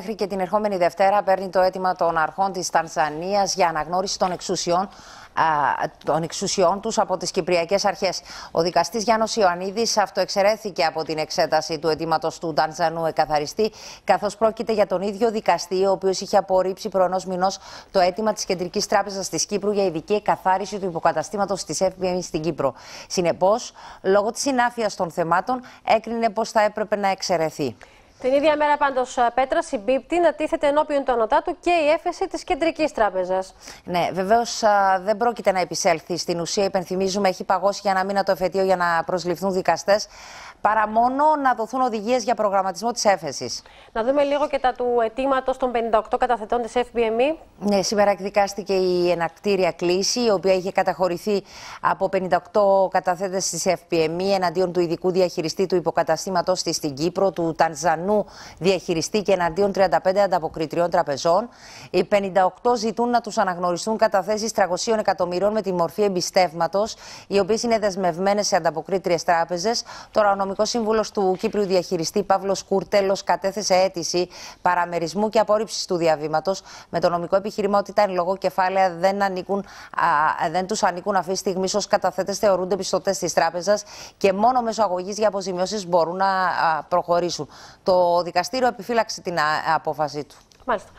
Μέχρι και την ερχόμενη Δευτέρα παίρνει το αίτημα των αρχών της Τανζανίας για αναγνώριση των εξουσιών, α, των εξουσιών τους από τις Κυπριακές Αρχές. Ο δικαστής Γιάννος Ιωαννίδης αυτοεξαιρέθηκε από την εξέταση του αιτήματος του Τανζανού εκαθαριστή, καθώς πρόκειται για τον ίδιο δικαστή, ο οποίος είχε απορρίψει προενός μηνός το αίτημα της Κεντρικής Τράπεζας της Κύπρου για ειδική εκαθάριση του υποκαταστήματος της FBM στην Κύπρο. Συνεπώς, λόγω της συνάφειας των θεμάτων, έκρινε πως θα έπρεπε να εξαιρεθεί. Την ίδια μέρα, πάντως, ε, Πέτρα, συμπίπτει να τίθεται ενώπιον των ΟΤΑ και η έφεση της Κεντρικής Τράπεζας. Ναι, βεβαίως ε, δεν πρόκειται να επισέλθει. Στην ουσία, υπενθυμίζουμε, έχει παγώσει για ένα μήνα το εφετείο για να προσληφθούν δικαστές, παρά μόνο να δοθούν οδηγίες για προγραμματισμό της έφεσης. Να δούμε λίγο και τα του αιτήματος των 58 καταθετών της FBME. Ναι, σήμερα εκδικάστηκε η ενακτήρια κλίση, η οποία είχε καταχωρηθεί από 58 καταθέτες της FBME εναντίον του ειδικού διαχειριστή του υποκαταστήματος της στην Κύπρο, του Τανζανού. Διαχειριστή διαχειριστεί και εναντίον 35 ανταποκριτριών τραπεζών. Οι 58 ζητούν να τους αναγνωριστούν καταθέσεις 300 εκατομμυρίων με τη μορφή εμπιστεύματος, οι οποίες είναι δεσμευμένες σε ανταποκρίτριες τράπεζες. Τώρα, ο νομικός σύμβουλος του Κύπριου διαχειριστή Παύλος Κούρτελος κατέθεσε αίτηση παραμερισμού και απόρριψης του διαβήματος με το νομικό επιχείρημα ότι τα εν λόγω κεφάλαια δεν, ανήκουν, α, δεν τους ανήκουν αυτή τη στιγμή ως καταθέτες θεωρούνται πιστωτές της τράπεζας και μόνο μέσω αγωγής για αποζημιώσεις μπορούν να προχωρήσουν. Το το δικαστήριο επιφύλαξε την ε, απόφασή του. Μάλιστα.